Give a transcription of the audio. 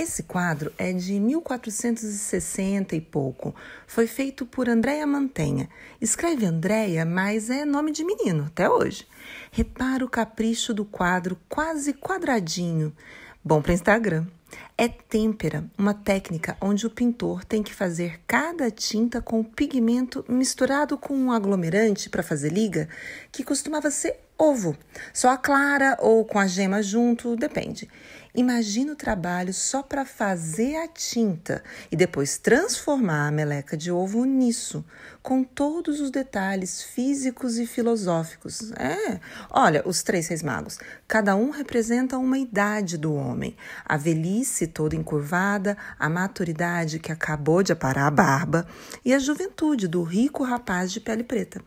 Esse quadro é de 1460 e pouco. Foi feito por Andréia Mantenha. Escreve Andréia, mas é nome de menino até hoje. Repara o capricho do quadro, quase quadradinho. Bom para Instagram. É têmpera, uma técnica onde o pintor tem que fazer cada tinta com pigmento misturado com um aglomerante para fazer liga, que costumava ser ovo, só a clara ou com a gema junto, depende. Imagina o trabalho só para fazer a tinta e depois transformar a meleca de ovo nisso, com todos os detalhes físicos e filosóficos. É, olha, os três reis magos, cada um representa uma idade do homem, a velhice velhice toda encurvada, a maturidade que acabou de aparar a barba e a juventude do rico rapaz de pele preta.